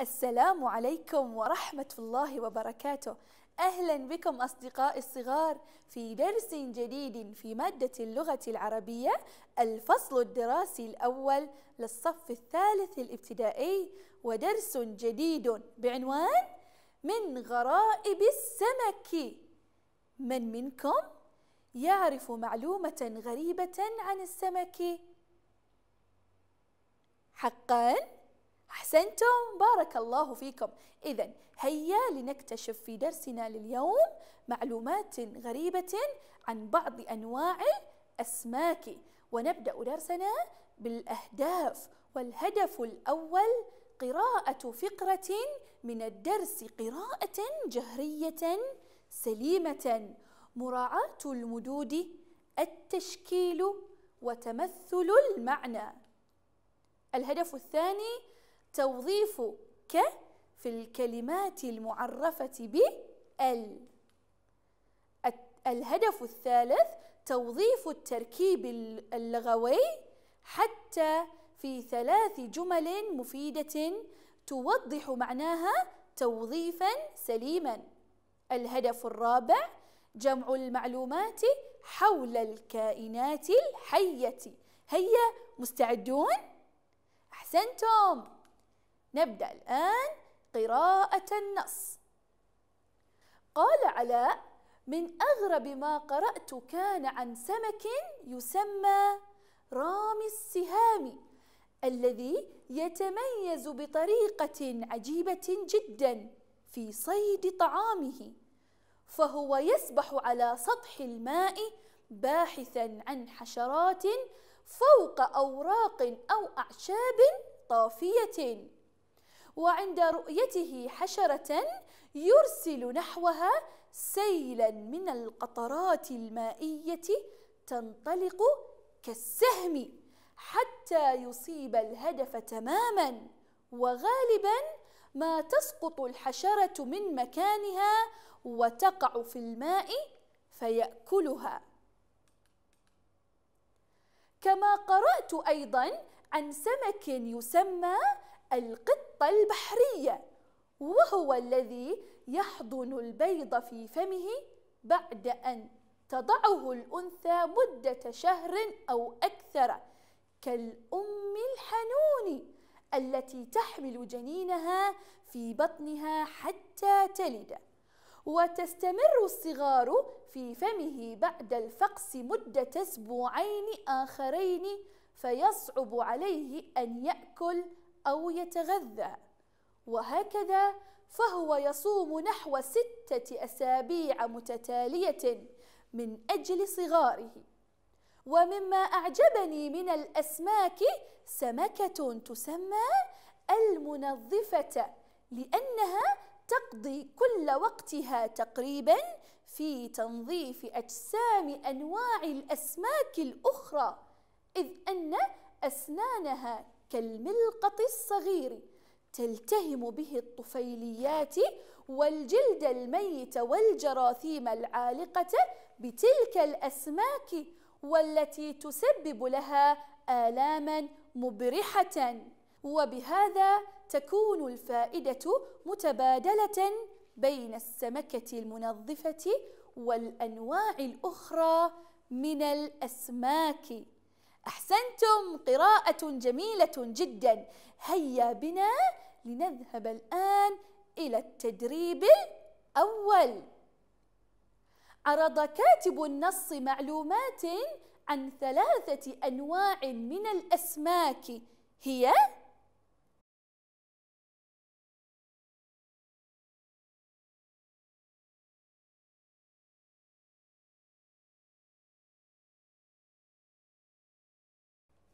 السلام عليكم ورحمة الله وبركاته أهلا بكم أصدقائي الصغار في درس جديد في مادة اللغة العربية الفصل الدراسي الأول للصف الثالث الابتدائي ودرس جديد بعنوان من غرائب السمك من منكم يعرف معلومة غريبة عن السمك؟ حقاً؟ أحسنتم بارك الله فيكم إذا هيا لنكتشف في درسنا لليوم معلومات غريبة عن بعض أنواع الأسماك ونبدأ درسنا بالأهداف والهدف الأول قراءة فقرة من الدرس قراءة جهرية سليمة مراعاة المدود التشكيل وتمثل المعنى الهدف الثاني توظيف ك في الكلمات المعرفة ب ال الهدف الثالث توظيف التركيب اللغوي حتى في ثلاث جمل مفيدة توضح معناها توظيفا سليما الهدف الرابع جمع المعلومات حول الكائنات الحية هيا مستعدون؟ أحسنتم نبدأ الآن قراءة النص قال علاء من أغرب ما قرأت كان عن سمك يسمى رامي السهام الذي يتميز بطريقة عجيبة جدا في صيد طعامه فهو يسبح على سطح الماء باحثا عن حشرات فوق أوراق أو أعشاب طافية وعند رؤيته حشرة يرسل نحوها سيلا من القطرات المائية تنطلق كالسهم حتى يصيب الهدف تماما وغالبا ما تسقط الحشرة من مكانها وتقع في الماء فيأكلها كما قرأت أيضا عن سمك يسمى القطة البحرية وهو الذي يحضن البيض في فمه بعد أن تضعه الأنثى مدة شهر أو أكثر كالأم الحنون التي تحمل جنينها في بطنها حتى تلد وتستمر الصغار في فمه بعد الفقس مدة أسبوعين آخرين فيصعب عليه أن يأكل أو يتغذى وهكذا فهو يصوم نحو ستة أسابيع متتالية من أجل صغاره ومما أعجبني من الأسماك سمكة تسمى المنظفة لأنها تقضي كل وقتها تقريبا في تنظيف أجسام أنواع الأسماك الأخرى إذ أن أسنانها كالملقط الصغير تلتهم به الطفيليات والجلد الميت والجراثيم العالقة بتلك الأسماك والتي تسبب لها آلاما مبرحة وبهذا تكون الفائدة متبادلة بين السمكة المنظفة والأنواع الأخرى من الأسماك أحسنتم قراءة جميلة جدا هيا بنا لنذهب الآن إلى التدريب الأول عرض كاتب النص معلومات عن ثلاثة أنواع من الأسماك هي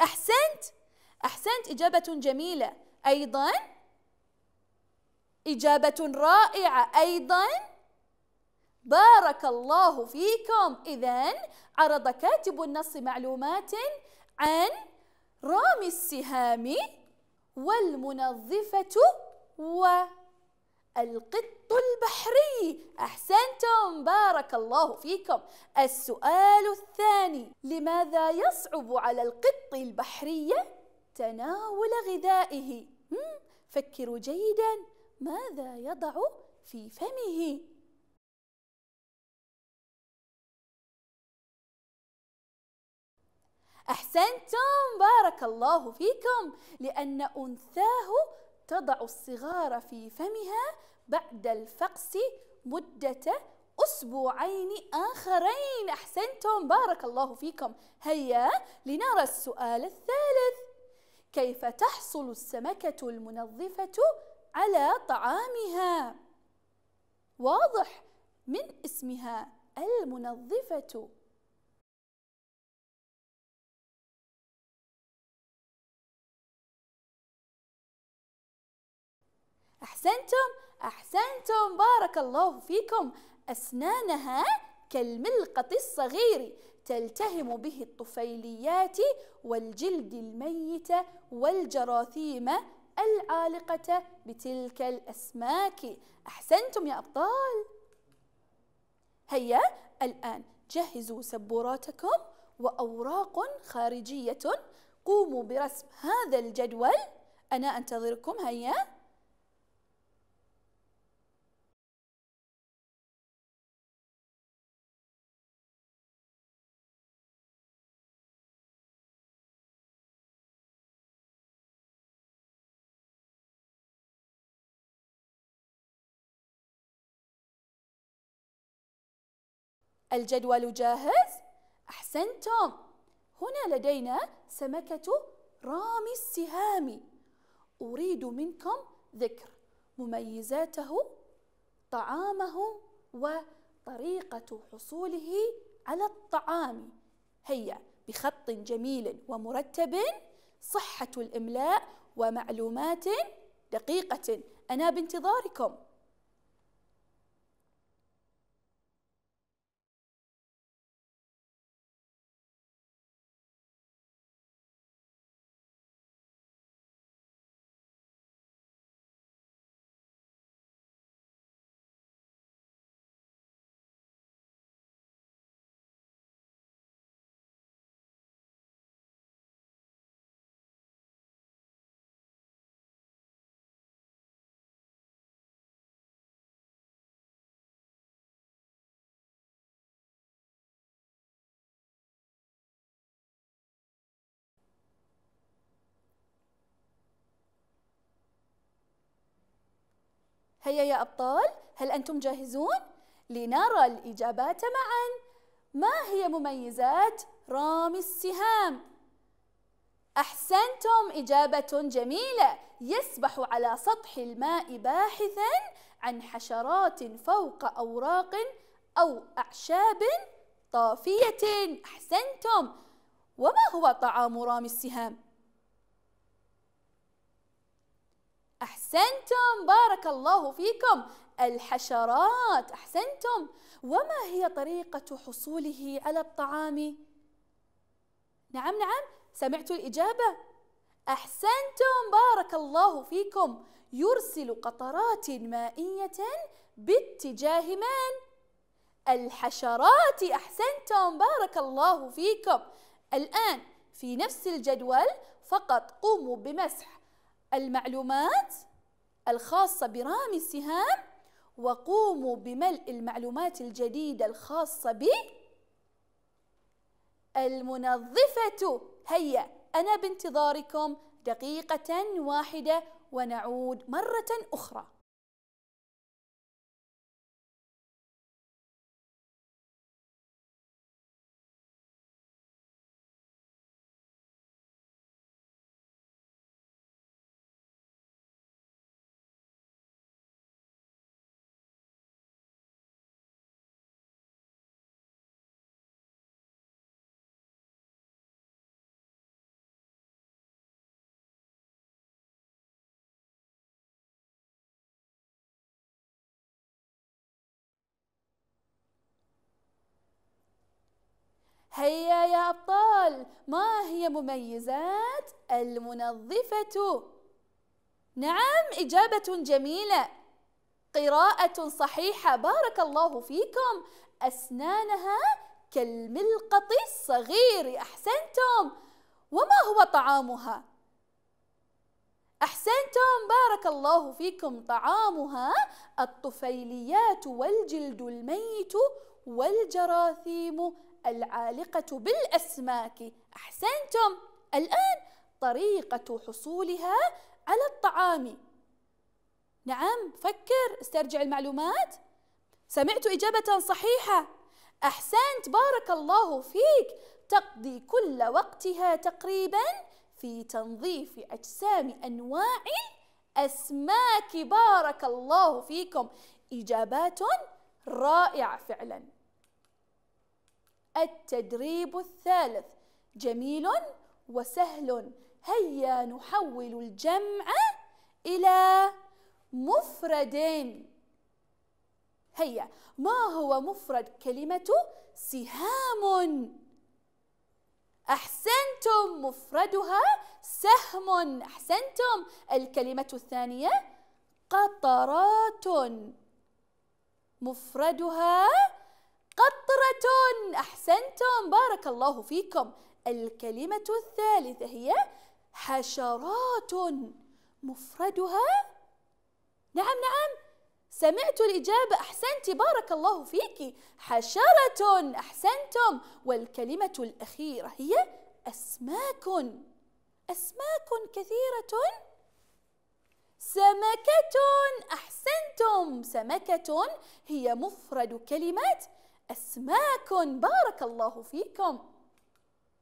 أحسنت أحسنت إجابة جميلة أيضا إجابة رائعة أيضا بارك الله فيكم إذا عرض كاتب النص معلومات عن رامي السهام والمنظفة و القط البحري أحسنتم بارك الله فيكم السؤال الثاني لماذا يصعب على القط البحري تناول غذائه فكروا جيدا ماذا يضع في فمه أحسنتم بارك الله فيكم لأن أنثاه تضع الصغار في فمها بعد الفقس مدة أسبوعين آخرين أحسنتم بارك الله فيكم هيا لنرى السؤال الثالث كيف تحصل السمكة المنظفة على طعامها؟ واضح من اسمها المنظفة أحسنتم أحسنتم بارك الله فيكم أسنانها كالملقط الصغير تلتهم به الطفيليات والجلد الميت والجراثيم العالقة بتلك الأسماك أحسنتم يا أبطال هيا الآن جهزوا سبوراتكم وأوراق خارجية قوموا برسم هذا الجدول أنا أنتظركم هيا الجدول جاهز؟ أحسنتم هنا لدينا سمكة رامي السهام أريد منكم ذكر مميزاته طعامه وطريقة حصوله على الطعام هيا بخط جميل ومرتب صحة الإملاء ومعلومات دقيقة أنا بانتظاركم هيا يا أبطال هل أنتم جاهزون؟ لنرى الإجابات معا ما هي مميزات رامي السهام؟ أحسنتم إجابة جميلة يسبح على سطح الماء باحثا عن حشرات فوق أوراق أو أعشاب طافية أحسنتم وما هو طعام رامي السهام؟ أحسنتم بارك الله فيكم الحشرات أحسنتم وما هي طريقة حصوله على الطعام؟ نعم نعم سمعت الإجابة أحسنتم بارك الله فيكم يرسل قطرات مائية باتجاه من؟ الحشرات أحسنتم بارك الله فيكم الآن في نفس الجدول فقط قوموا بمسح المعلومات الخاصة برامي السهام وقوموا بملء المعلومات الجديدة الخاصة ب المنظفة هيا أنا بانتظاركم دقيقة واحدة ونعود مرة أخرى هيا يا أبطال ما هي مميزات المنظفة؟ نعم إجابة جميلة قراءة صحيحة بارك الله فيكم أسنانها كالملقط الصغير أحسنتم وما هو طعامها؟ أحسنتم بارك الله فيكم طعامها الطفيليات والجلد الميت والجراثيم العالقة بالأسماك أحسنتم الآن طريقة حصولها على الطعام نعم فكر استرجع المعلومات سمعت إجابة صحيحة أحسنت بارك الله فيك تقضي كل وقتها تقريبا في تنظيف أجسام أنواع أسماك بارك الله فيكم إجابات رائعة فعلا التدريب الثالث جميل وسهل هيا نحول الجمع إلى مفرد هيا ما هو مفرد كلمة سهام أحسنتم مفردها سهم أحسنتم الكلمة الثانية قطرات مفردها أحسنتم بارك الله فيكم الكلمة الثالثة هي حشرات مفردها نعم نعم سمعت الإجابة أحسنت بارك الله فيك حشرة أحسنتم والكلمة الأخيرة هي أسماك أسماك كثيرة سمكة أحسنتم سمكة هي مفرد كلمة أسماك بارك الله فيكم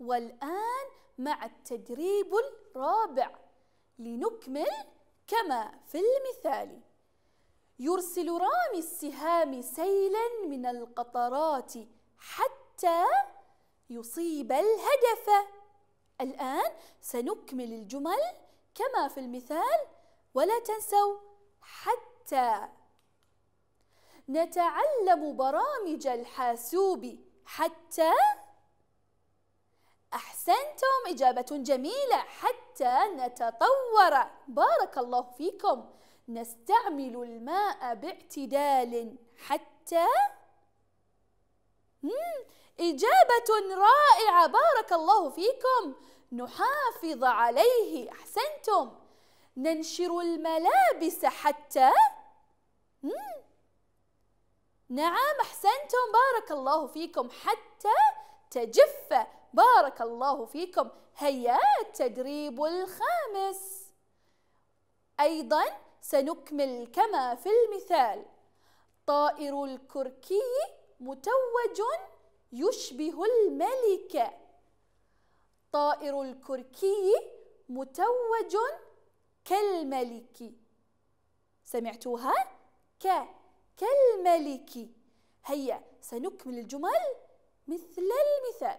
والآن مع التدريب الرابع لنكمل كما في المثال يرسل رامي السهام سيلا من القطرات حتى يصيب الهدف الآن سنكمل الجمل كما في المثال ولا تنسوا حتى نتعلم برامج الحاسوب حتى أحسنتم إجابة جميلة حتى نتطور بارك الله فيكم نستعمل الماء باعتدال حتى إجابة رائعة بارك الله فيكم نحافظ عليه أحسنتم ننشر الملابس حتى مم. نعم أحسنتم بارك الله فيكم حتى تجف بارك الله فيكم هيا التدريب الخامس أيضا سنكمل كما في المثال طائر الكركي متوج يشبه الملك طائر الكركي متوج كالملك سمعتوها ك كالملك هيا سنكمل الجمل مثل المثال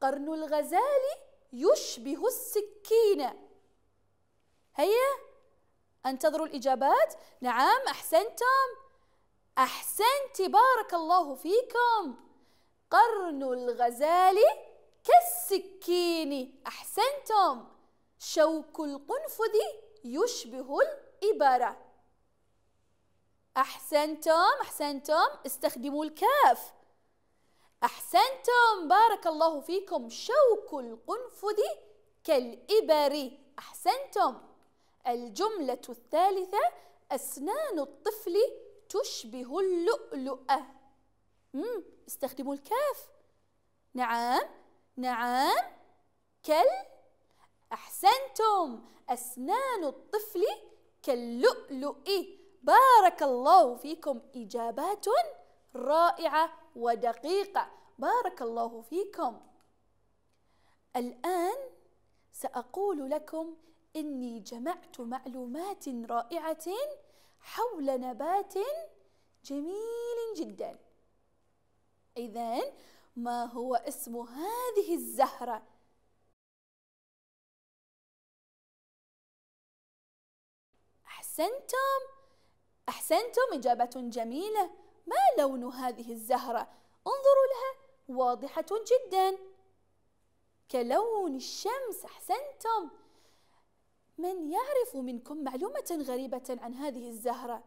قرن الغزال يشبه السكين هيا انتظروا الإجابات نعم أحسنتم أحسنت بارك الله فيكم قرن الغزال كالسكين أحسنتم شوك القنفذ يشبه الإبرة أحسنتم أحسنتم استخدموا الكاف أحسنتم بارك الله فيكم شوك القنفذ كالإبر أحسنتم الجملة الثالثة أسنان الطفل تشبه اللؤلؤة استخدموا الكاف نعم نعم كال أحسنتم أسنان الطفل كاللؤلؤ بارك الله فيكم إجابات رائعة ودقيقة بارك الله فيكم الآن سأقول لكم إني جمعت معلومات رائعة حول نبات جميل جدا إذن ما هو اسم هذه الزهرة؟ أحسنتم أحسنتم إجابة جميلة ما لون هذه الزهرة؟ انظروا لها واضحة جدا كلون الشمس أحسنتم من يعرف منكم معلومة غريبة عن هذه الزهرة؟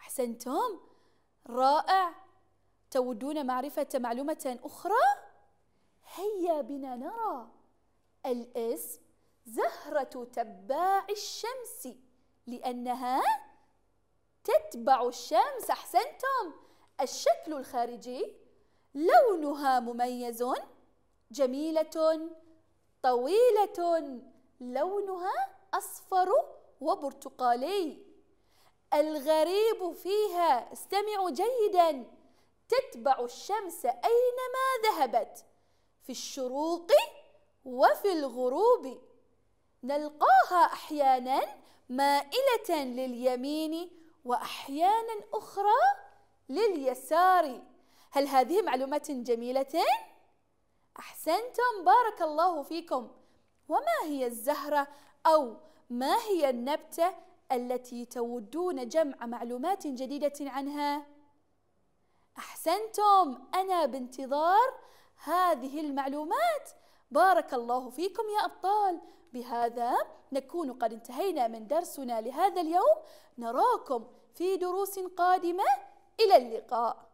أحسنتم رائع تودون معرفة معلومة أخرى؟ هيا بنا نرى الاسم زهرة تباع الشمس لأنها تتبع الشمس أحسنتم الشكل الخارجي لونها مميز جميلة طويلة لونها أصفر وبرتقالي الغريب فيها استمعوا جيدا تتبع الشمس أينما ذهبت في الشروق وفي الغروب نلقاها أحيانا مائلة لليمين وأحيانا أخرى لليسار هل هذه معلومات جميلة؟ أحسنتم بارك الله فيكم وما هي الزهرة أو ما هي النبتة التي تودون جمع معلومات جديدة عنها؟ أحسنتم أنا بانتظار هذه المعلومات بارك الله فيكم يا أبطال بهذا نكون قد انتهينا من درسنا لهذا اليوم نراكم في دروس قادمة إلى اللقاء